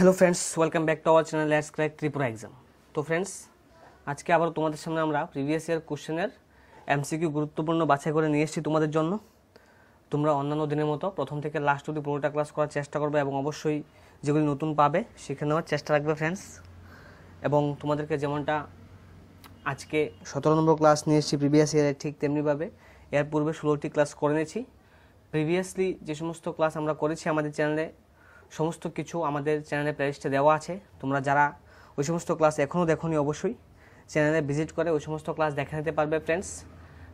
Hello friends welcome back to our channel as crack Tripura exam তো friends আজকে আবার তোমাদের সামনে আমরা প্রিভিয়াস ইয়ার কোশ্চেনের এমসিকিউ গুরুত্বপূর্ণ বাছাই করে নিয়ে এসেছি তোমাদের জন্য তোমরা অন্যান্য দিনের মতো প্রথম থেকে লাস্ট অবধি পুরোটা ক্লাস করার চেষ্টা করবে এবং অবশ্যই যেগুলি নতুন পাবে শিখে নেওয়ার চেষ্টা রাখবে ফ্রেন্ডস এবং তোমাদেরকে যেমনটা আজকে সতেরো নম্বর ক্লাস নিয়ে এসেছি প্রিভিয়াস ইয়ারে ঠিক তেমনিভাবে এর পূর্বে ষোলোটি ক্লাস করে নিয়েছি প্রিভিয়াসলি যে সমস্ত ক্লাস আমরা করেছি আমাদের চ্যানেলে সমস্ত কিছু আমাদের চ্যানেলের প্লেলিস্টে দেওয়া আছে তোমরা যারা ওই সমস্ত ক্লাস এখনও দেখোনি অবশ্যই চ্যানেলে ভিজিট করে ওই সমস্ত ক্লাস দেখে নিতে পারবে ফ্রেন্ডস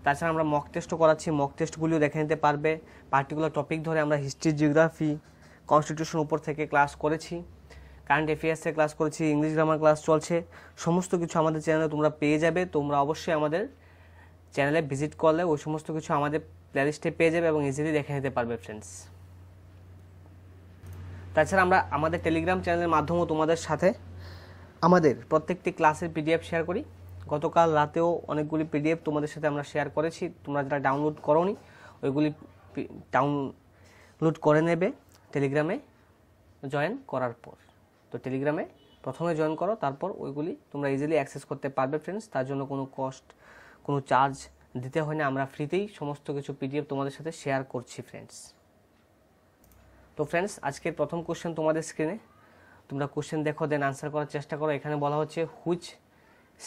তাছাড়া আমরা মক টেস্টও করাচ্ছি মক টেস্টগুলিও দেখে নিতে পারবে পার্টিকুলার টপিক ধরে আমরা হিস্ট্রি জিওগ্রাফি কনস্টিটিউশন উপর থেকে ক্লাস করেছি কারেন্ট অ্যাফেয়ার্সে ক্লাস করেছি ইংলিশ গ্রামার ক্লাস চলছে সমস্ত কিছু আমাদের চ্যানেলে তোমরা পেয়ে যাবে তোমরা অবশ্যই আমাদের চ্যানেলে ভিজিট করলে ওই সমস্ত কিছু আমাদের প্লেলিস্টে পেয়ে যাবে এবং ইজিলি দেখে নিতে পারবে ফ্রেন্ডস তাছাড়া আমরা আমাদের টেলিগ্রাম চ্যানেলের মাধ্যমেও তোমাদের সাথে আমাদের প্রত্যেকটি ক্লাসের পিডিএফ শেয়ার করি গতকাল রাতেও অনেকগুলি পিডিএফ তোমাদের সাথে আমরা শেয়ার করেছি তোমরা যারা ডাউনলোড করোনি ওইগুলি ডাউনলোড করে নেবে টেলিগ্রামে জয়েন করার পর তো টেলিগ্রামে প্রথমে জয়েন করো তারপর ওইগুলি তোমরা ইজিলি অ্যাক্সেস করতে পারবে ফ্রেন্ডস তার জন্য কোনো কস্ট কোনো চার্জ দিতে হয় না আমরা ফ্রিতেই সমস্ত কিছু পিডিএফ তোমাদের সাথে শেয়ার করছি ফ্রেন্ডস তো ফ্রেন্ডস আজকের প্রথম কোশ্চেন তোমাদের স্ক্রিনে তোমরা কোশ্চেন দেখো দেন আনসার করার চেষ্টা করো এখানে বলা হচ্ছে which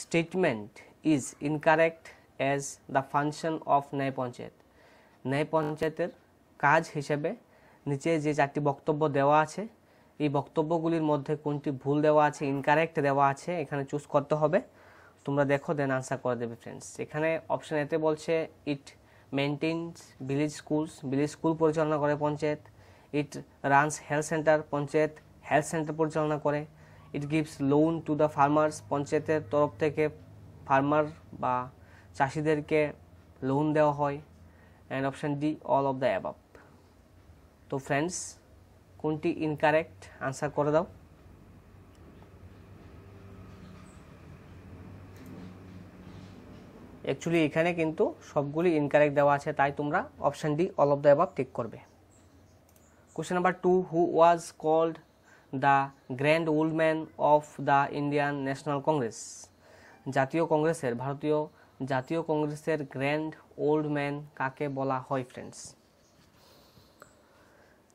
statement is incorrect as the function of Nyaya Panchayat ন্যায় পঞ্চায়েতের কাজ হিসেবে নিচে যে চারটি বক্তব্য দেওয়া আছে এই বক্তব্যগুলির মধ্যে কোনটি ভুল দেওয়া আছে ইনকারেক্ট দেওয়া আছে এখানে চুজ করতে হবে তোমরা দেখো দেন আনসার করে দেবে ফ্রেন্ডস এখানে অপশান এতে বলছে it maintains village schools village school পরিচালনা করে panchayat it runs health centre panchayat health centre পরিচালনা করে it gives loan to the farmers পঞ্চায়েতের তরফ থেকে ফার্মার বা চাষিদেরকে লোন দেওয়া হয় and option D all of the above তো ফ্রেন্ডস কোনটি ইনকারেক্ট আনসার করে দাও অ্যাকচুয়ালি এখানে কিন্তু সবগুলি ইনকারেক্ট দেওয়া আছে তাই তোমরা option D all of the above ঠিক করবে Question number 2 Who was called the grand old man of the Indian National Congress? জাতীয় কংগ্রেসের ভারতীয় জাতীয় কংগ্রেসের গ্র্যান্ড ওল্ড ম্যান কাকে বলা হয় ফ্রেন্ডস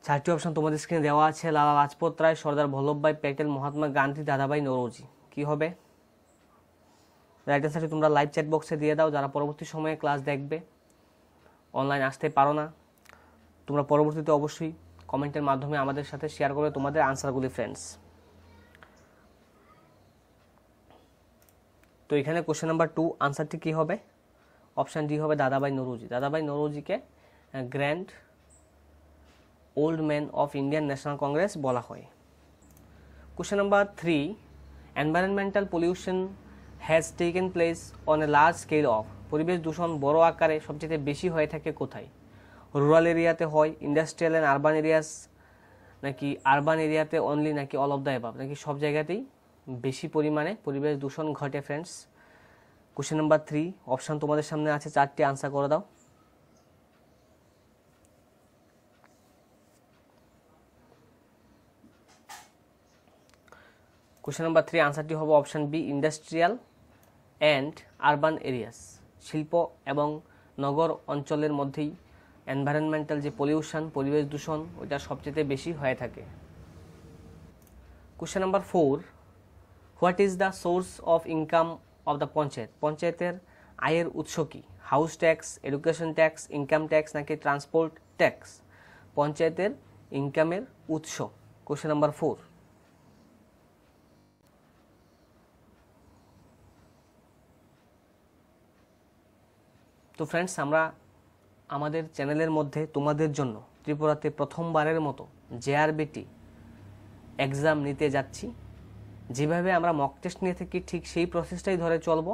চারটি অপশন তোমাদের স্ক্রিনে দেওয়া আছে লালা লাজপত রায় সর্দার বল্লভভাই প্যাটেল মহাত্মা গান্ধী দাদাভাই নৌরজি কি হবে রাইট সাইডে তোমরা লাইভ চ্যাট বক্সে দিয়ে দাও যারা পরবর্তী সময়ে ক্লাস দেখবে অনলাইন আসতে পারো না তোমরা পরবর্তীতে অবশ্যই কমেন্টের মাধ্যমে আমাদের সাথে শেয়ার করবে তোমাদের আনসারগুলি ফ্রেন্ডস তো এখানে কোয়েশ্চেন নাম্বার টু আনসারটি কী হবে অপশান ডি হবে দাদাভাই নরুজি দাদাভাই নরুজিকে grand old man of Indian National Congress বলা হয় question number three environmental pollution has taken place on a large scale of পরিবেশ দূষণ বড় আকারে সবচেয়ে বেশি হয়ে থাকে কোথায় রুরাল এরিয়াতে হয় ইন্ডাস্ট্রিয়াল অ্যান্ড আরবান এরিয়াস নাকি আরবান এরিয়াতে অনলি নাকি অল অফ দ্য অ্যাবাব নাকি সব জায়গাতেই বেশি পরিমাণে পরিবেশ দূষণ ঘটে friends question number three option তোমাদের সামনে আছে চারটি আনসার করে দাও কোশ্চেন নাম্বার থ্রি আনসারটি হবে option B industrial and urban areas শিল্প এবং নগর অঞ্চলের মধ্যেই এনভায়রনমেন্টাল যে পলিউশন পরিবেশ দূষণ ওইটা সবচেয়ে বেশি হয়ে থাকে question number four what is the source of income of the panchayat পঞ্চায়েতের আয়ের উৎস কী house tax education tax income tax নাকি ট্রান্সপোর্ট ট্যাক্স পঞ্চায়েতের ইনকামের উৎস কোশ্চেন নাম্বার ফোর তো ফ্রেন্ডস আমরা আমাদের চ্যানেলের মধ্যে তোমাদের জন্য ত্রিপুরাতে প্রথমবারের মতো জেআরবিটি এক্সাম নিতে যাচ্ছি যেভাবে আমরা মক টেস্ট নিয়ে থাকি ঠিক সেই প্রসেসটাই ধরে চলব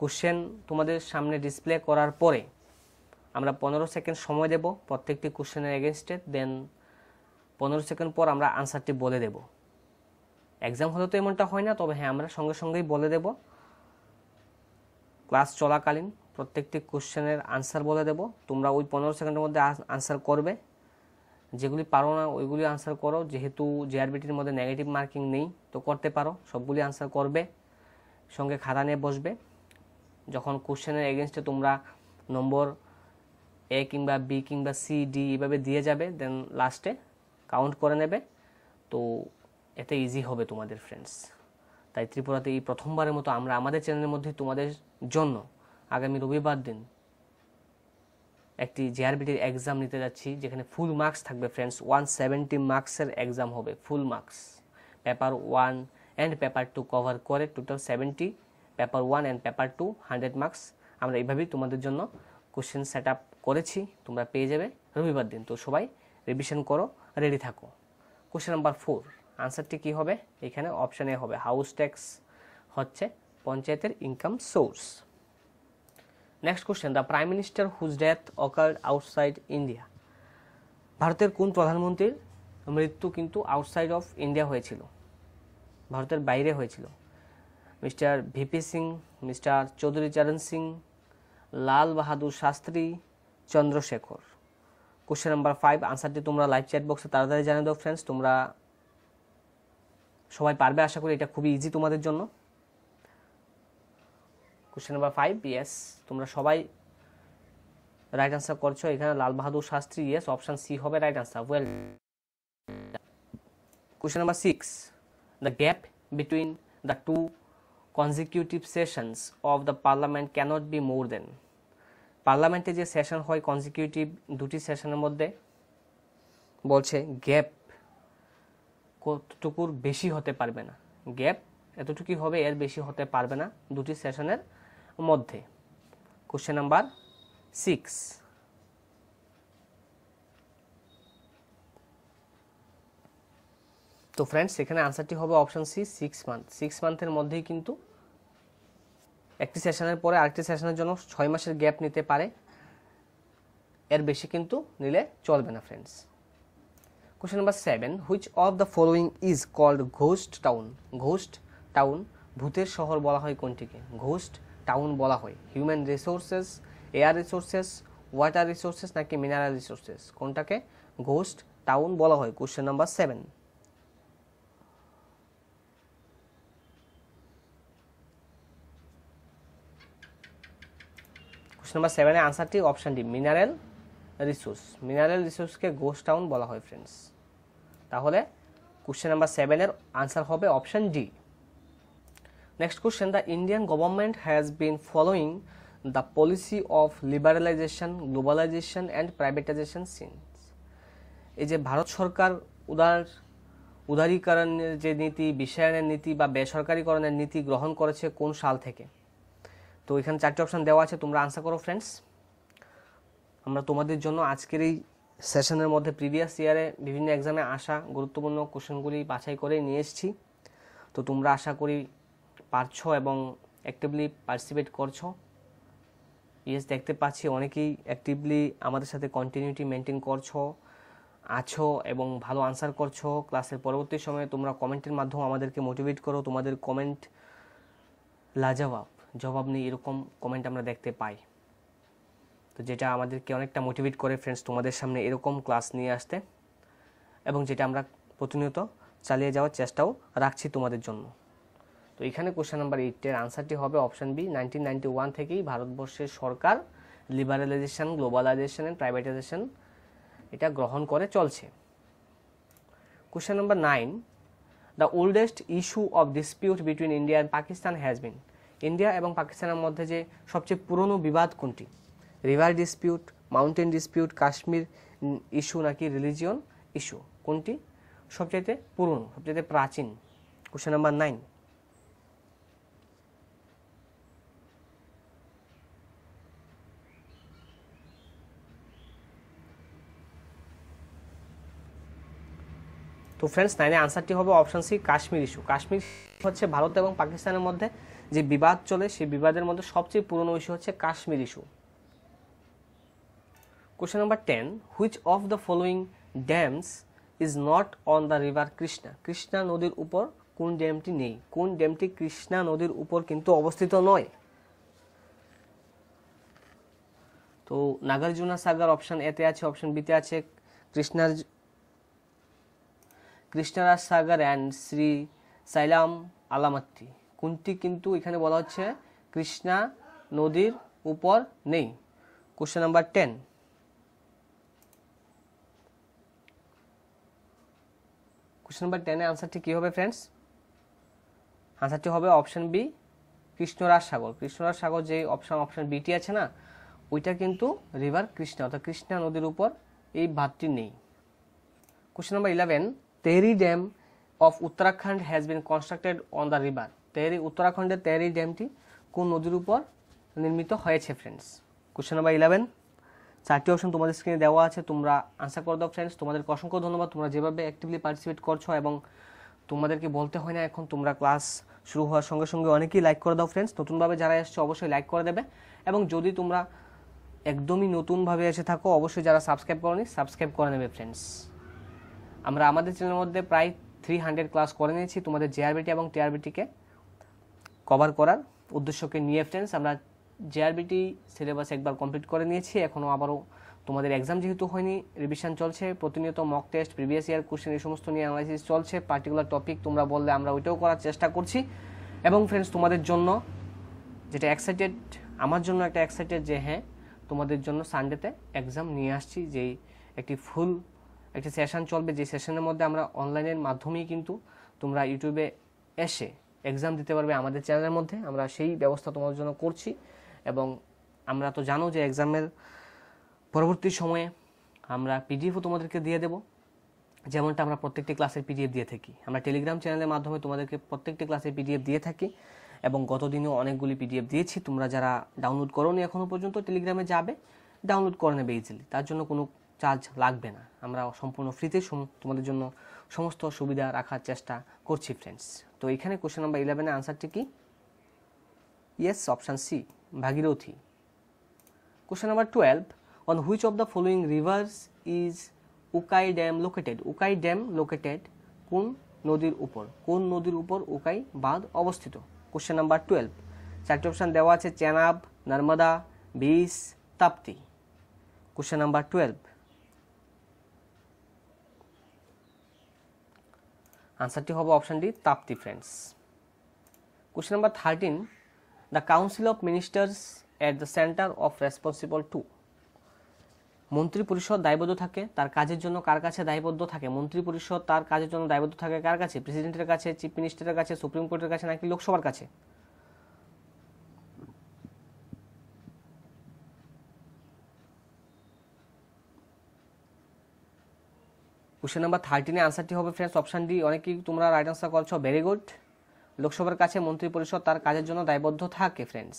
কোশ্চেন তোমাদের সামনে ডিসপ্লে করার পরে আমরা পনেরো সেকেন্ড সময় দেব প্রত্যেকটি কোশ্চেনের এগেনস্টে দেন পনেরো সেকেন্ড পর আমরা আনসারটি বলে দেব এক্সাম হলে তো এমনটা হয় না তবে হ্যাঁ আমরা সঙ্গে সঙ্গেই বলে দেব ক্লাস চলাকালীন প্রত্যেকটি কোশ্চেনের আনসার বলে দেব তোমরা ওই পনেরো সেকেন্ডের মধ্যে আনসার করবে যেগুলি পারো না ওইগুলি আনসার করো যেহেতু জেআরবিটির মধ্যে নেগেটিভ মার্কিং নেই তো করতে পারো সবগুলি আনসার করবে সঙ্গে খাতা নিয়ে বসবে যখন কোশ্চেনের এগেনস্টে তোমরা নম্বর এ কিংবা বি কিংবা সি ডি এভাবে দিয়ে যাবে দেন লাস্টে কাউন্ট করে নেবে তো এতে ইজি হবে তোমাদের ফ্রেন্ডস তাই ত্রিপুরাতে এই প্রথমবারের মতো আমরা আমাদের চ্যানেলের মধ্যে তোমাদের জন্য আগামী রবিবার দিন একটি জেআরবিটির এক্সাম নিতে যাচ্ছি যেখানে ফুল মার্কস থাকবে ফ্রেন্ডস ওয়ান সেভেন্টি মার্কসের এক্সাম হবে full marks paper one and paper two cover করে total seventy paper one and paper two hundred marks আমরা এইভাবেই তোমাদের জন্য কোশ্চেন সেট আপ করেছি তোমরা পেয়ে যাবে রবিবার দিন তো সবাই রিভিশন করো রেডি থাকো কোশ্চেন নাম্বার ফোর আনসারটি কী হবে এখানে অপশানে হবে হাউস ট্যাক্স হচ্ছে পঞ্চায়েতের income source next question the prime minister whose death occurred outside India ভারতের কোন প্রধানমন্ত্রীর মৃত্যু কিন্তু আউটসাইড অফ ইন্ডিয়া হয়েছিল ভারতের বাইরে হয়েছিল mister VP Singh mister Chaudhary Charan Singh Lal Bahadur Shastri Chandrashekhar question number five আনসারটি তোমরা লাইভ চ্যাট বক্সে তাড়াতাড়ি জানিয়ে দাও ফ্রেন্ডস তোমরা সবাই পারবে আশা করি এটা খুবই ইজি তোমাদের জন্য কোশ্চেন নাম্বার ফাইভ ইয়েস তোমরা সবাই রাইট আনসার করছো এখানে Lal Bahadur Shastri yes option C হবে right answer well question number six the gap between the two consecutive sessions of the parliament cannot be more than পার্লামেন্টে যে সেশন হয় কনজিকিউটিভ দুটি সেশনের মধ্যে বলছে গ্যাপ কতটুকুর বেশি হতে পারবে না গ্যাপ এতটুকুই হবে এর বেশি হতে পারবে না দুটি সেশনের মধ্যে কোশ্চেন নাম্বার সিক্স তো ফ্রেন্ডস এখানে আনসারটি হবে option C six month six মান্থের মধ্যেই কিন্তু একটি সেশনের পরে আরেকটি সেশনের জন্য ছয় মাসের গ্যাপ নিতে পারে এর বেশি কিন্তু নিলে চলবে না friends question number seven which of the following is called ghost town ghost town ভূতের শহর বলা হয় কোনটিকে ঘোস্ট টাউন বলা হয় human resources air resources water resources নাকি মিনারেল রিসোর্সেস কোনটাকে ঘোস্ট টাউন বলা হয় question number seven question number সেভেনের আনসারটি option D mineral resource mineral রিসোর্সকে ঘোস্ট টাউন বলা হয় ফ্রেন্ডস তাহলে কোশ্চেন নাম্বার সেভেনের আনসার হবে option D Next question The Indian government has been following the policy of liberalization, globalization and privatization since. এই যে ভারত সরকার উদার উদারীকরণের যে নীতি বিশ্বায়নের নীতি বা বেসরকারীকরণের নীতি গ্রহণ করেছে কোন সাল থেকে তো এখানে চারটি অপশান দেওয়া আছে তোমরা আনসার করো ফ্রেন্ডস আমরা তোমাদের জন্য আজকের এই সেশনের মধ্যে প্রিভিয়াস ইয়ারে বিভিন্ন এক্সামে আসা গুরুত্বপূর্ণ কোশ্চেনগুলি বাছাই করে নিয়ে এসেছি তো তোমরা আশা করি পারছো এবং অ্যাক্টিভলি পার্টিসিপেট করছো ইয়েস দেখতে পাচ্ছি অনেকেই অ্যাক্টিভলি আমাদের সাথে কন্টিনিউটি মেনটেন করছো আছো এবং ভালো আনসার করছো ক্লাসের পরবর্তী সময়ে তোমরা কমেন্টের মাধ্যমে আমাদেরকে মোটিভেট করো তোমাদের কমেন্ট লাজবাব জবাব নেই এরকম কমেন্ট আমরা দেখতে পাই তো যেটা আমাদেরকে অনেকটা মোটিভেট করে ফ্রেন্ডস তোমাদের সামনে এরকম ক্লাস নিয়ে আসতে এবং যেটা আমরা প্রতিনিয়ত চালিয়ে যাওয়ার চেষ্টাও রাখছি তোমাদের জন্য তো এখানে কোশ্চেন নাম্বার এইটের আনসারটি হবে option B nineteen ninety one থেকেই ভারতবর্ষের সরকার লিবারালাইজেশন গ্লোবালাইজেশন অ্যান্ড প্রাইভেটাইজেশন এটা গ্রহণ করে চলছে question number nine the oldest issue of dispute between India and Pakistan has been India এবং পাকিস্তানের মধ্যে যে সবচেয়ে পুরনো বিবাদ কোনটি river dispute mountain dispute Kashmir issue নাকি রিলিজিয়ন ইস্যু কোনটি সবচাইতে পুরনো সবচাইতে প্রাচীন কোশ্চেন নাম্বার নাইন তো ফ্রেন্ডস নাইনে আনসারটি হবে option C Kashmir issue Kashmir হচ্ছে ভারত এবং পাকিস্তানের মধ্যে যে বিবাদ চলে সেই বিবাদের মধ্যে সবচেয়ে পুরনো ইস্যু হচ্ছে Kashmir issue question number ten which of the following dams is not on the river Krishna Krishna নদীর উপর কোন ড্যামটি নেই কোন ড্যামটি কৃষ্ণা নদীর উপর কিন্তু অবস্থিত নয় তো নাগার্জুনা সাগর অপশান এতে আছে অপশান বিতে আছে কৃষ্ণার কৃষ্ণরাজ সাগর অ্যান্ড শ্রী সাইলাম আলামাত্রি কোনটি কিন্তু এখানে বলা হচ্ছে কৃষ্ণা নদীর উপর নেই question number ten question number টেনের আনসারটি কী হবে ফ্রেন্ডস আনসারটি হবে অপশান বি কৃষ্ণরাজ সাগর কৃষ্ণরাজ সাগর যে অপশান অপশান বিটি আছে না ওইটা কিন্তু রিভার কৃষ্ণা অর্থাৎ কৃষ্ণা নদীর উপর এই ভাতটি নেই question number eleven Tehri dam of Uttarakhand has been constructed on the river Tehri উত্তরাখণ্ডের তেরি ড্যামটি কোন নদীর উপর নির্মিত হয়েছে ফ্রেন্ডস কোশ্চেন নাম্বার ইলেভেন চারটি অপশন তোমাদের স্ক্রিনে দেওয়া আছে তোমরা আনসার করে দাও ফ্রেন্ডস তোমাদেরকে অসংখ্য ধন্যবাদ তোমরা যেভাবে অ্যাক্টিভলি পার্টিসিপেট করছো এবং তোমাদেরকে বলতে হয় না এখন তোমরা ক্লাস শুরু হওয়ার সঙ্গে সঙ্গে অনেকেই লাইক করে দাও ফ্রেন্ডস নতুনভাবে যারা এসছে অবশ্যই লাইক করে দেবে এবং যদি তোমরা একদমই নতুনভাবে এসে থাকো অবশ্যই যারা সাবস্ক্রাইব করনি সাবস্ক্রাইব করে নেবে ফ্রেন্ডস আমরা আমাদের চ্যানেলের মধ্যে প্রায় থ্রি হান্ড্রেড ক্লাস করে নিয়েছি তোমাদের জেআরবিটি এবং টিআরবিটিকে কভার করার উদ্দেশ্যকে নিয়ে ফ্রেন্ডস আমরা জেআরবিটি সিলেবাস একবার কমপ্লিট করে নিয়েছি এখনও আবারও তোমাদের এক্সাম যেহেতু হয়নি রিভিশন চলছে প্রতিনিয়ত mock test previous year question এই সমস্ত নিয়ে অ্যানালাইসিস চলছে পার্টিকুলার টপিক তোমরা বললে আমরা ওইটাও করার চেষ্টা করছি এবং ফ্রেন্ডস তোমাদের জন্য যেটা এক্সাইটেড আমার জন্য একটা এক্সাইটেড যে হ্যাঁ তোমাদের জন্য সানডেতে এক্সাম নিয়ে আসছি যেই একটি ফুল একটা সেশন চলবে যে সেশনের মধ্যে আমরা অনলাইনের মাধ্যমেই কিন্তু তোমরা ইউটিউবে এসে এক্সাম দিতে পারবে আমাদের চ্যানেলের মধ্যে আমরা সেই ব্যবস্থা তোমাদের জন্য করছি এবং আমরা তো জানো যে এক্সামের পরবর্তী সময়ে আমরা পিডিএফও তোমাদেরকে দিয়ে দেব যেমনটা আমরা প্রত্যেকটি ক্লাসের পিডিএফ দিয়ে থাকি আমরা টেলিগ্রাম চ্যানেলের মাধ্যমে তোমাদেরকে প্রত্যেকটি ক্লাসের পিডিএফ দিয়ে থাকি এবং গত দিনেও অনেকগুলি পিডিএফ দিয়েছি তোমরা যারা ডাউনলোড করো নি এখনও পর্যন্ত টেলিগ্রামে যাবে ডাউনলোড করে নেবে ইজিলি তার জন্য কোনো চার্জ লাগবে না আমরা সম্পূর্ণ ফ্রিতে তোমাদের জন্য সমস্ত সুবিধা রাখার চেষ্টা করছি ফ্রেন্ডস তো এখানে কোয়েশ্চেন নাম্বার ইলেভেনের আনসারটি কি yes option C Bhagirathi question number twelve on which of the following rivers is Ukai dam located Ukai dam located কোন নদীর উপর কোন নদীর উপর উকাই বাঁধ অবস্থিত কোশ্চেন নাম্বার টুয়েলভ চারটি অপশান দেওয়া আছে Chenab Narmada Beas Tapti question number twelve আনসারটি হবে option D Tapti friends question number thirteen the council of ministers at the centre of responsible to মন্ত্রিপরিষদ দায়বদ্ধ থাকে তার কাজের জন্য কার কাছে দায়বদ্ধ থাকে মন্ত্রিপরিষদ তার কাজের জন্য দায়বদ্ধ থাকে কার কাছে প্রেসিডেন্টের কাছে চিফ মিনিস্টারের কাছে সুপ্রিম কোর্টের কাছে নাকি লোকসভার কাছে কোশ্চেন নাম্বার থার্টিনে আনসারটি হবে ফ্রেন্ডস অপশান ডি অনেকেই তোমরা রাইট আনসার করছো ভেরি গুড লোকসভার কাছে মন্ত্রিপরিষদ তার কাজের জন্য দায়বদ্ধ থাকে friends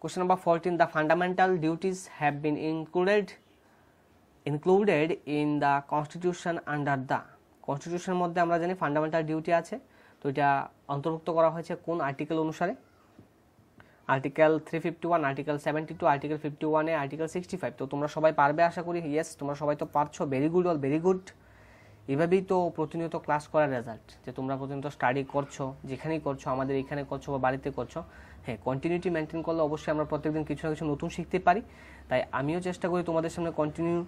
question number fourteen the fundamental duties have been included included in the constitution under the কনস্টিটিউশনের মধ্যে আমরা জানি ফান্ডামেন্টাল ডিউটি আছে তো এটা অন্তর্ভুক্ত করা হয়েছে কোন আর্টিকেল অনুসারে article three fifty one article seventy two article fifty ওয়ানে আর্টিকেল সিক্সটি ফাইভ তো তোমরা সবাই পারবে আশা করি ইয়েস তোমরা সবাই তো পারছো very good all very good এভাবেই তো প্রতিনিয়ত ক্লাস করার রেজাল্ট যে তোমরা প্রতিনিয়ত স্টাডি করছো যেখানেই করছো আমাদের এখানে করছো বা বাড়িতে করছো হ্যাঁ কন্টিনিউটি মেনটেন করলে অবশ্যই আমরা প্রত্যেকদিন কিছু না কিছু নতুন শিখতে পারি তাই আমিও চেষ্টা করি তোমাদের সামনে কন্টিনিউ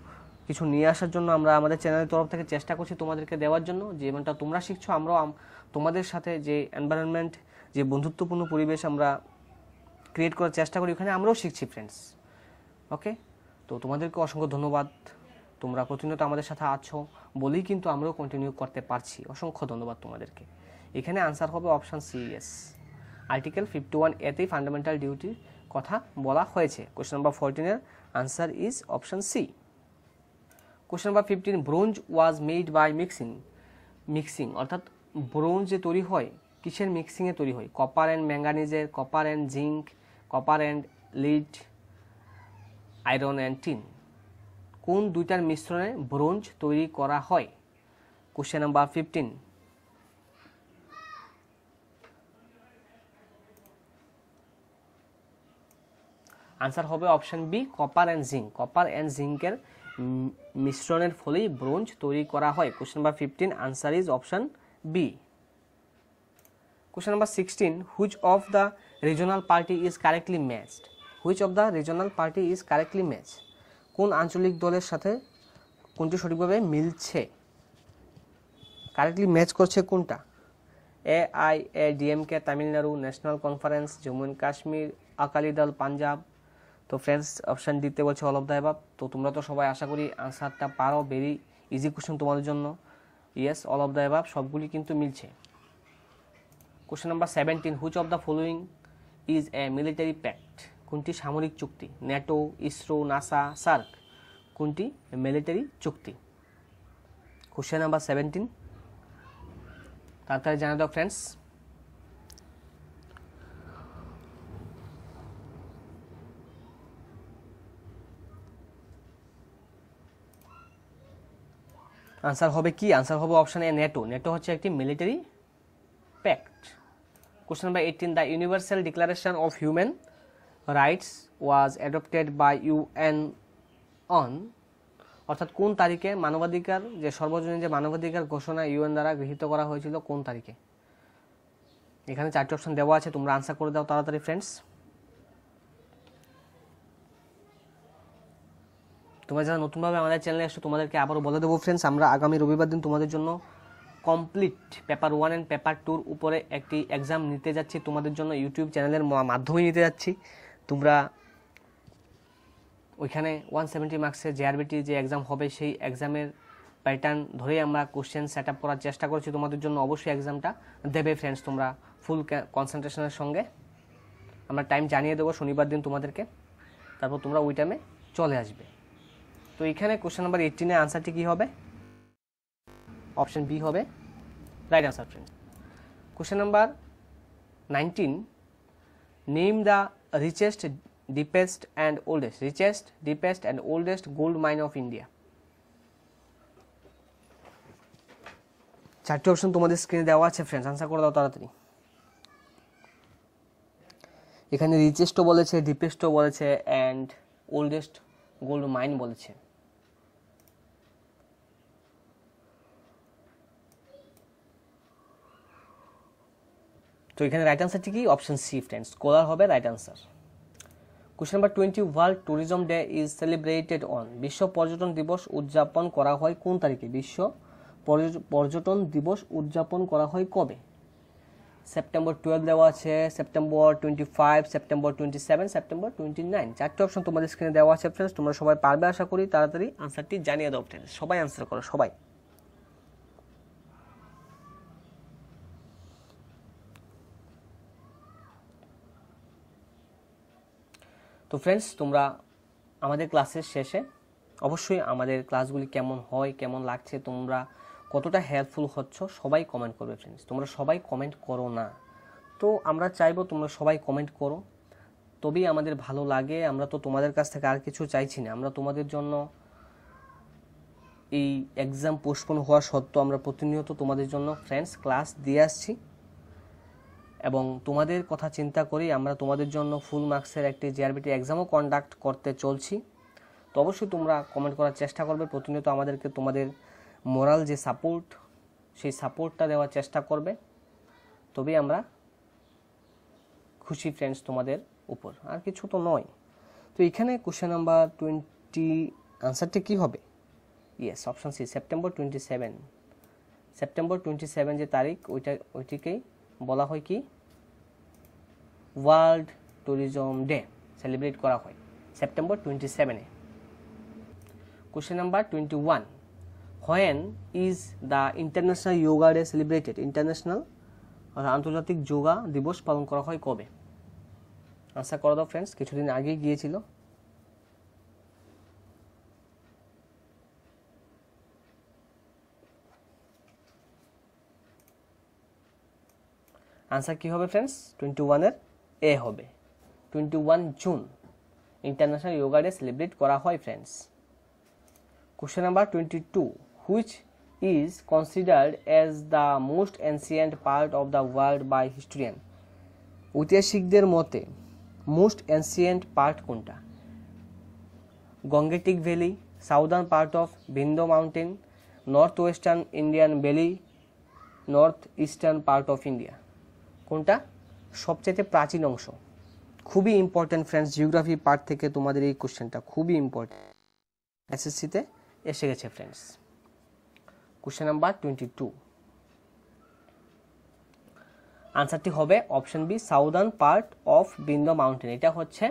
কিছু নিয়ে আসার জন্য আমরা আমাদের চ্যানেলের তরফ থেকে চেষ্টা করছি তোমাদেরকে দেওয়ার জন্য যে এমনটা তোমরা শিখছো আমরাও তোমাদের সাথে যে এনভায়রনমেন্ট যে বন্ধুত্বপূর্ণ পরিবেশ আমরা ক্রিয়েট করার চেষ্টা করি ওখানে আমরাও শিখছি ফ্রেন্ডস ওকে তো তোমাদেরকে অসংখ্য ধন্যবাদ তোমরা প্রতিনিয়ত আমাদের সাথে আছো বলেই কিন্তু আমরাও কন্টিনিউ করতে পারছি অসংখ্য ধন্যবাদ তোমাদেরকে এখানে আনসার হবে option C as article fifty one এতেই ফান্ডামেন্টাল ডিউটির কথা বলা হয়েছে কোশ্চেন নাম্বার ফোরটিনের answer is option C question number fifteen bronze was made by mixing mixing অর্থাৎ ব্রোঞ্জ যে তৈরি হয় কিসের মিক্সিংয়ে তৈরি হয় কপার অ্যান্ড ম্যাঙ্গানিজের copper and zinc copper and lead iron and tin কোন দুইটার মিশ্রণে ব্রোঞ্জ তৈরি করা হয় কোশ্চেন নাম্বার ফিফটিন আনসার হবে option B copper and zinc copper and জিঙ্কের মিশ্রণের ফলেই ব্রোঞ্জ তৈরি করা হয় question number fifteen answer is option B question number sixteen which of the regional party is correctly matched which of the regional party is correctly matched কোন আঞ্চলিক দলের সাথে কোনটি সঠিকভাবে মিলছে কারেক্টলি ম্যাচ করছে কোনটা A I A DMK Tamil Nadu National Conference Jammu and Kashmir Akali Dal Punjab তো ফ্রেন্ডস অপশান দিতে বলছে অল অফ দ্য তো তোমরা তো সবাই আশা করি আনসারটা পারো ভেরি ইজি কোশ্চেন তোমাদের জন্য ইয়েস অল অফ দ্য সবগুলি কিন্তু মিলছে question number seventeen which of the following is a military pact কোনটি সামরিক চুক্তি ন্যাটো ইসরো নাসা সার্ক কোনটি মিলিটারি চুক্তি কোশ্চেন নাম্বার সেভেন্টিন তাড়াতাড়ি জানা দাও ফ্রেন্ডস আনসার হবে কি আনসার হবে অপশান এ নেটো নেটো হচ্ছে একটি military pact question number eighteen the universal declaration of human rights was adopted by UN on অর্থাৎ কোন তারিখে মানবাধিকার যে সর্বজনীন যে মানবাধিকার ঘোষণা ইউএন দ্বারা গৃহীত করা হয়েছিল কোন তারিখে এখানে চারটি অপশন দেওয়া আছে তোমরা আনসার করে দাও তাড়াতাড়ি ফ্রেন্ডস তোমরা যারা নতুনভাবে আমাদের চ্যানেলে এসো তোমাদেরকে আবারও বলে দেবো ফ্রেন্ডস আমরা আগামী রবিবার দিন তোমাদের জন্য complete paper one and paper টুর উপরে একটি এক্সাম নিতে যাচ্ছি তোমাদের জন্য ইউটিউব চ্যানেলের মাধ্যমে নিতে যাচ্ছি তোমরা ওইখানে ওয়ান সেভেন্টি মার্কসের জেআরবিটি যে এক্সাম হবে সেই এক্সামের প্যাটার্ন ধরেই আমরা কোশ্চেন সেট আপ করার চেষ্টা করছি তোমাদের জন্য অবশ্যই এক্সামটা দেবে ফ্রেন্ডস তোমরা ফুল কনসেন্ট্রেশনের সঙ্গে আমরা টাইম জানিয়ে দেবো শনিবার দিন তোমাদেরকে তারপর তোমরা ওই টাইমে চলে আসবে তো এখানে কোশ্চেন নাম্বার এইটিনের আনসারটি কী হবে অপশান বি হবে right answer friends question number nineteen name the richest, deepest and oldest, richest, deepest and oldest gold mine of India. চারটি অপশন তোমাদের স্ক্রিনে দেওয়া আছে ফ্রেন্ডস আনসার করে দাও তাড়াতাড়ি এখানে রিচেস্টও বলেছে ডিপেস্টও বলেছে অ্যান্ড ওল্ডেস্ট গোল্ড মাইন বলেছে তো এখানে রাইট আনসারটি কি অপশন সি ফ্রেন্ডস কোলার হবে right answer question number twenty world tourism day is celebrated on বিশ্ব পর্যটন দিবস উদযাপন করা হয় কোন তারিখে বিশ্ব পর্যটন দিবস উদযাপন করা হয় কবে সেপ্টেম্বর টুয়েলভ দেওয়া আছে September twenty five September twenty seven September twenty nine চারটি অপশন তোমাদের স্ক্রিনে দেওয়া আছে ফ্রেন্ডস তোমরা সবাই পারবে আশা করি তাড়াতাড়ি আনসারটি জানিয়ে দাও ফ্রেন্ডস সবাই আনসার করো সবাই তো ফ্রেন্ডস তোমরা আমাদের ক্লাসের শেষে অবশ্যই আমাদের ক্লাসগুলি কেমন হয় কেমন লাগছে তোমরা কতটা হেল্পফুল হচ্ছ সবাই কমেন্ট করবে ফ্রেন্ডস তোমরা সবাই কমেন্ট করো না তো আমরা চাইবো তোমরা সবাই কমেন্ট করো তবেই আমাদের ভালো লাগে আমরা তো তোমাদের কাছ থেকে আর কিছু চাইছি না আমরা তোমাদের জন্য এই এক্সাম পোস্টপোন হওয়া সত্ত্বেও আমরা প্রতিনিয়ত তোমাদের জন্য ফ্রেন্ডস ক্লাস দিয়ে আসছি এবং তোমাদের কথা চিন্তা করেই আমরা তোমাদের জন্য ফুল মার্কসের একটি জিআরবিটি এক্সামও কন্ডাক্ট করতে চলছি তো অবশ্যই তোমরা কমেন্ট করার চেষ্টা করবে প্রতিনিয়ত আমাদেরকে তোমাদের মোরাল যে সাপোর্ট সেই সাপোর্টটা দেওয়ার চেষ্টা করবে তবে আমরা খুশি ফ্রেন্ডস তোমাদের উপর আর কিছু তো নয় তো এখানে কোশ্চেন নাম্বার টোয়েন্টি আনসারটি কী হবে yes option C September twenty seven September twenty seven যে তারিখ ওইটা ওইটিকেই বলা হয় কি ওয়ার্ল্ড ট্যুরিজম ডে সেলিব্রেট করা হয় সেপ্টেম্বর টোয়েন্টি সেভেনে question number twenty one when is the international yoga day celebrated international আন্তর্জাতিক যোগা দিবস পালন করা হয় কবে আশা করা দাও ফ্রেন্ডস কিছুদিন আগে গিয়েছিল আনসার কী হবে ফ্রেন্ডস টোয়েন্টি ওয়ানের এ হবে twenty one June international yoga day celebrate করা হয় friends question number twenty two which is considered as the most ancient part of the world by historian ঐতিহাসিকদের মতে মোস্ট অ্যান্সিয়েন্ট পার্ট কোনটা gangetic valley southern part of Vindhya mountain north western Indian valley north eastern part of India কোনটা সবচেয়ে প্রাচীন অংশ খুবই important friends geography part থেকে তোমাদের এই কোশ্চেনটা খুবই ইম্পর্ট্যান্ট এসএসসিতে এসে গেছে friends question number twenty two আনসারটি হবে option B southern part of Vindhya mountain এটা হচ্ছে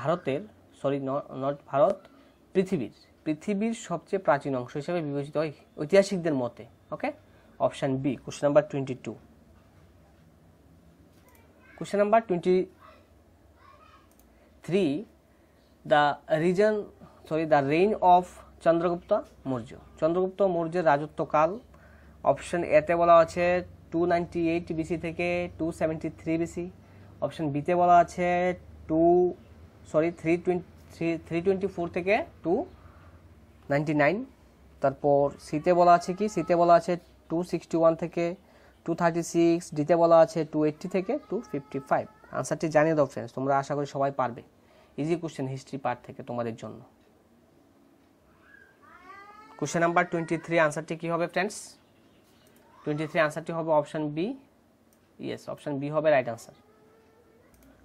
ভারতের সরি নর্থ ভারত পৃথিবীর পৃথিবীর সবচেয়ে প্রাচীন অংশ হিসেবে বিবেচিত হয় ঐতিহাসিকদের মতে okay option B question number twenty two Question number 23 The region, sorry, the reign of Chandragupta Maurya Chandragupta মৌর্যের রাজত্বকাল অপশন এতে বলা আছে টু নাইনটি এইট বিসি থেকে two seventy three BC option বিতে বলা আছে two sorry three twenty three twenty four থেকে টু নাইনটি নাইন তারপর সিতে বলা আছে কি সিতে বলা আছে টু সিক্সটি ওয়ান থেকে টু থার্টি সিক্স ডিতে বলা আছে টু এইট্টি থেকে টু ফিফটি ফাইভ আনসারটি জানিয়ে দাও ফ্রেন্ডস তোমরা আশা করি সবাই পারবে ইজি কোশ্চেন হিস্ট্রি পার্ট থেকে তোমাদের জন্য কোশ্চেন নাম্বার টোয়েন্টি থ্রি আনসারটি কী হবে ফ্রেন্ডস টোয়েন্টি থ্রি আনসারটি হবে option B yes option B হবে right answer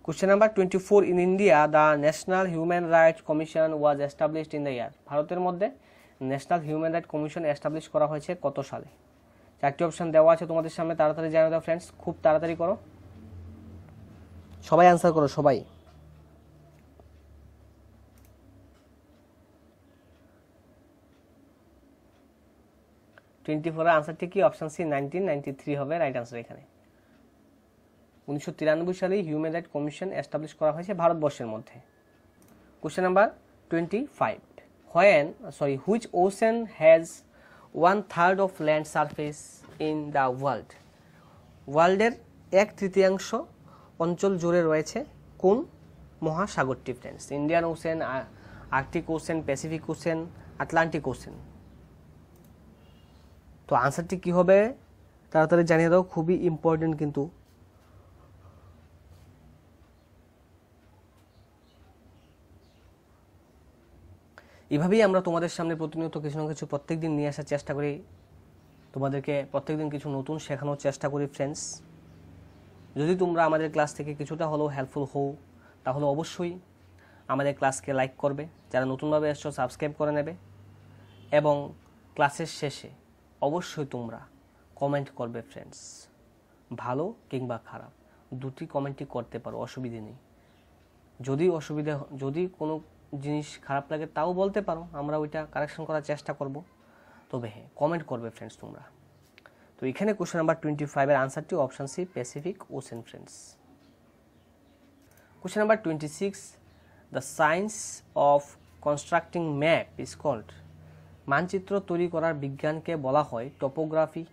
question number twenty four in India the national human rights commission was established in the year ভারতের মধ্যে national human right commission establish করা হয়েছে কত সালে চারটি অপশান দেওয়া আছে তোমাদের সামনে তাড়াতাড়ি জানিয়ে দাও ফ্রেন্ডস খুব তাড়াতাড়ি করো সবাই অ্যান্সার করো সবাই টোয়েন্টি ফোরের আনসারটি কি option C nineteen ninety three হবে রাইট আনসার এখানে উনিশশো তিরানব্বই সালে হিউম্যান রাইট কমিশন এস্টাবলিশ করা হয়েছে ভারতবর্ষের মধ্যে question number twenty five when sorry which ocean has one third of land surface in the world ওয়ার্ল্ডের এক তৃতীয়াংশ অঞ্চল জুড়ে রয়েছে কোন মহাসাগরটি friends Indian Ocean Arctic Ocean Pacific Ocean Atlantic Ocean তো আনসারটি কী হবে তাড়াতাড়ি জানিয়ে দাও খুবই ইম্পর্টেন্ট কিন্তু এভাবেই আমরা তোমাদের সামনে প্রতিনিয়ত কিছু না কিছু প্রত্যেক দিন নিয়ে আসার চেষ্টা করি তোমাদেরকে প্রত্যেক দিন কিছু নতুন শেখানোর চেষ্টা করি ফ্রেন্ডস যদি তোমরা আমাদের ক্লাস থেকে কিছুটা হলেও হেল্পফুল হও তাহলে অবশ্যই আমাদের ক্লাসকে লাইক করবে যারা নতুনভাবে এসছো সাবস্ক্রাইব করে নেবে এবং ক্লাসের শেষে অবশ্যই তোমরা কমেন্ট করবে ফ্রেন্ডস ভালো কিংবা খারাপ দুটি কমেন্টই করতে পারো অসুবিধে নেই যদি অসুবিধা যদি কোনো জিনিস খারাপ লাগে তাও বলতে পারো আমরা ওইটা কারেকশন করার চেষ্টা করব তবে হ্যাঁ কমেন্ট করবে ফ্রেন্ডস তোমরা তো এখানে কোশ্চেন নাম্বার টোয়েন্টি ফাইভের আনসারটি option C Pacific Ocean friends question number twenty six the science of constructing map is called মানচিত্র তৈরি করার বিজ্ঞানকে বলা হয় টপোগ্রাফি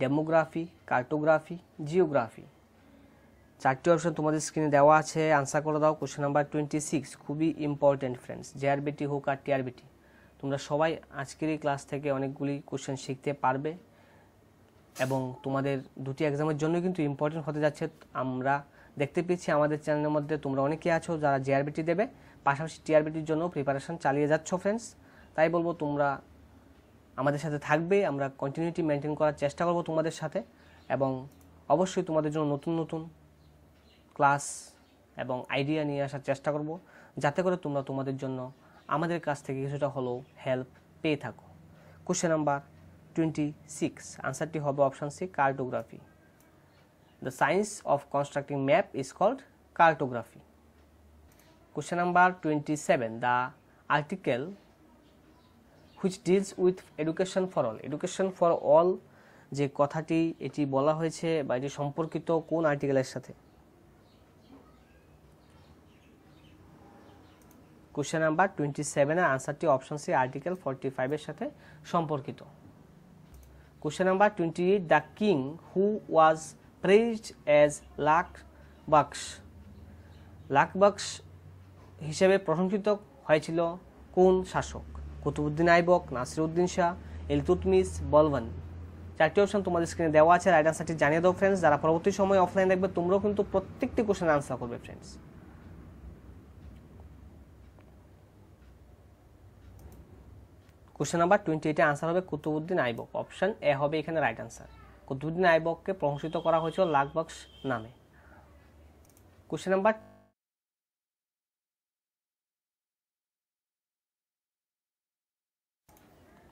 ডেমোগ্রাফি কার্টোগ্রাফি জিওগ্রাফি চারটি অপশন তোমাদের স্ক্রিনে দেওয়া আছে আনসার করে দাও কোশ্চেন নাম্বার টোয়েন্টি সিক্স খুবই ইম্পর্টেন্ট ফ্রেন্ডস জেআরবিটি হোক আর টিআরবিটি তোমরা সবাই আজকের এই ক্লাস থেকে অনেকগুলি কোশ্চেন শিখতে পারবে এবং তোমাদের দুটি এক্সামের জন্য কিন্তু ইম্পর্টেন্ট হতে যাচ্ছে আমরা দেখতে পেয়েছি আমাদের চ্যানেলের মধ্যে তোমরা অনেকে আছো যারা জেআরবিটি দেবে পাশাপাশি টিআরবিটির জন্য প্রিপারেশান চালিয়ে যাচ্ছ ফ্রেন্ডস তাই বলবো তোমরা আমাদের সাথে থাকবে আমরা কন্টিনিউটি মেনটেন করার চেষ্টা করবো তোমাদের সাথে এবং অবশ্যই তোমাদের জন্য নতুন নতুন ক্লাস এবং আইডিয়া নিয়ে আসার চেষ্টা করব যাতে করে তোমরা তোমাদের জন্য আমাদের কাছ থেকে কিছুটা হলেও হেল্প পেয়ে থাকো কোশ্চেন নাম্বার টোয়েন্টি সিক্স আনসারটি হবে option C cartography the science of constructing map is called cartography question number twenty seven the article which deals with education for all education for all যে কথাটি এটি বলা হয়েছে বা এটি সম্পর্কিত কোন আর্টিকেলের সাথে কোশ্চেন নাম্বার টোয়েন্টি সেভেনের আনসারটি অপশন সি আর্টিকেল ফর্টি ফাইভের সাথে সম্পর্কিত question number twenty eight the king who was praised as Lakh Baksh Lakh বাক্স হিসেবে প্রশংসিত হয়েছিল কোন শাসক কুতুবুদ্দিন আইবক নাসিরুদ্দিন শাহ এলতুতমিস বলবান চারটি অপশন তোমাদের স্ক্রিনে দেওয়া আছে রাইট আনসারটি জানিয়ে দাও ফ্রেন্ডস যারা পরবর্তী সময় অফলাইন দেখবে তোমরাও কিন্তু প্রত্যেকটি কোশ্চেন আনসার করবে ফ্রেন্ডস কোশ্চেন নাম্বার টোয়েন্টি এইটে আনসার হবে কুতুবুদ্দিন আইবক অপশান এ হবে এখানে রাইট আনসার কুতুবুদ্দিন আইবককে প্রশংসিত করা হয়েছিল লাকবক্স নামে কোশ্চেন নাম্বার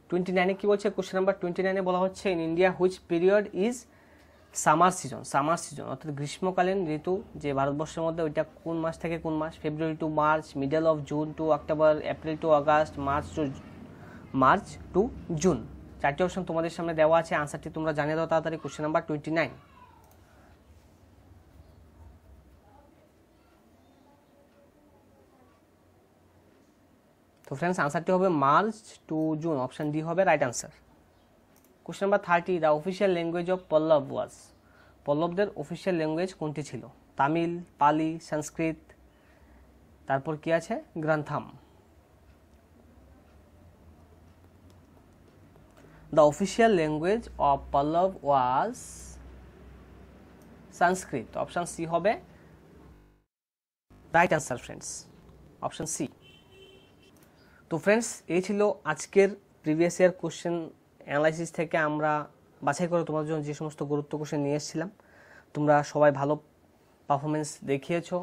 টোয়েন্টি নাইনে কী বলছে কোশ্চেন নাম্বার টোয়েন্টি নাইনে বলা হচ্ছে in India which period is summer season summer season অর্থাৎ গ্রীষ্মকালীন ঋতু যে ভারতবর্ষের মধ্যে ওইটা কোন মাস থেকে কোন মাস February to March middle of June to October April to August March to March to June চারটি অপশন তোমাদের সামনে দেওয়া আছে আনসারটি তোমরা জানিয়ে দাও তাড়াতাড়ি কোশ্চেন নাম্বার টোয়েন্টি নাইন তো ফ্রেন্ডস আনসারটি হবে March to June option D হবে right answer question number thirty the official language of Pallava was পল্লবদের অফিসিয়াল ল্যাঙ্গুয়েজ কোনটি ছিল তামিল পালি সংস্কৃত তারপর কি আছে Grantham The official language of Pallav was Sanskrit. Option C হবে right answer friends option C তো friends এই ছিল আজকের প্রিভিয়াস ইয়ার কোশ্চেন অ্যানালাইসিস থেকে আমরা বাছাই করে তোমার জন্য যে সমস্ত গুরুত্ব কোশ্চেন নিয়ে এসেছিলাম তোমরা সবাই ভালো পারফরমেন্স দেখিয়েছো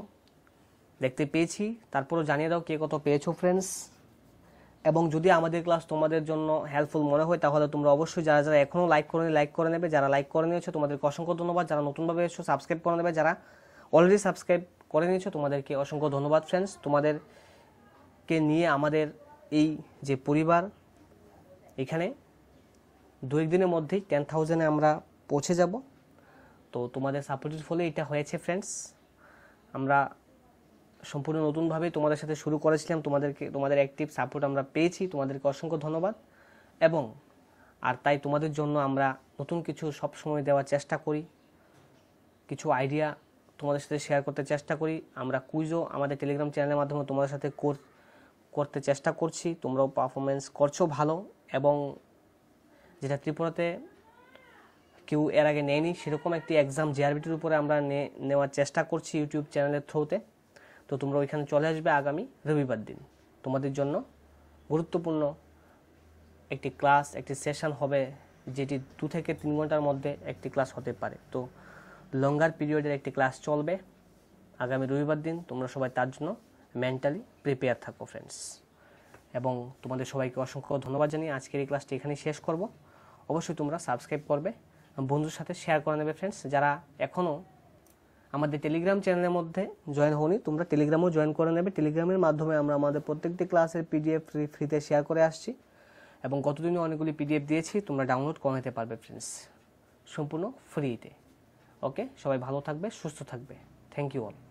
দেখতে পেয়েছি তারপরও জানিয়ে দাও কে কত পেয়েছো ফ্রেন্ডস এবং যদি আমাদের ক্লাস তোমাদের জন্য হেল্পফুল মনে হয় তাহলে তোমরা অবশ্যই যারা যারা এখনও লাইক করে লাইক করে নেবে যারা লাইক করে নিয়েছো তোমাদেরকে অসংখ্য ধন্যবাদ যারা নতুনভাবে এসো সাবস্ক্রাইব করে নেবে যারা অলরেডি সাবস্ক্রাইব করে নিয়েছো তোমাদেরকে অসংখ্য ধন্যবাদ ফ্রেন্ডস তোমাদেরকে নিয়ে আমাদের এই যে পরিবার এখানে দু দিনের মধ্যেই টেন থাউজেন্ডে আমরা পৌঁছে যাব তো তোমাদের সাপোর্টের ফলে এটা হয়েছে ফ্রেন্ডস আমরা সম্পূর্ণ নতুনভাবে তোমাদের সাথে শুরু করেছিলাম তোমাদেরকে তোমাদের অ্যাক্টিভ সাপোর্ট আমরা পেয়েছি তোমাদেরকে অসংখ্য ধন্যবাদ এবং আর তাই তোমাদের জন্য আমরা নতুন কিছু সবসময় দেওয়ার চেষ্টা করি কিছু আইডিয়া তোমাদের সাথে শেয়ার করতে চেষ্টা করি আমরা কুইজও আমাদের টেলিগ্রাম চ্যানেলের মাধ্যমে তোমাদের সাথে করতে চেষ্টা করছি তোমরাও পারফরমেন্স করছো ভালো এবং যেটা ত্রিপুরাতে কেউ এর আগে নেয়নি সেরকম একটি এক্সাম জেআরবিটির উপরে আমরা নেওয়ার চেষ্টা করছি ইউটিউব চ্যানেলের থ্রুতে তো তোমরা ওইখানে চলে আসবে আগামী রবিবার দিন তোমাদের জন্য গুরুত্বপূর্ণ একটি ক্লাস একটি সেশন হবে যেটি দু থেকে তিন ঘন্টার মধ্যে একটি ক্লাস হতে পারে তো লঙ্গার পিরিয়ডের একটি ক্লাস চলবে আগামী রবিবার দিন তোমরা সবাই তার জন্য মেন্টালি প্রিপেয়ার থাকো ফ্রেন্ডস এবং তোমাদের সবাইকে অসংখ্য ধন্যবাদ জানিয়ে আজকের এই ক্লাসটি এখানেই শেষ করব অবশ্যই তোমরা সাবস্ক্রাইব করবে বন্ধুর সাথে শেয়ার করে নেবে ফ্রেন্ডস যারা এখনও আমাদের টেলিগ্রাম চ্যানেলের মধ্যে জয়েন হওনি তোমরা টেলিগ্রামও জয়েন করে নেবে টেলিগ্রামের মাধ্যমে আমরা আমাদের প্রত্যেকটি ক্লাসের পিডিএফ ফ্রি ফ্রিতে শেয়ার করে আসছি এবং গতদিনও অনেকগুলি পিডিএফ দিয়েছি তোমরা ডাউনলোড করে নিতে পারবে ফ্রেন্ডস সম্পূর্ণ ফ্রিতে ওকে সবাই ভালো থাকবে সুস্থ থাকবে থ্যাংক ইউ অল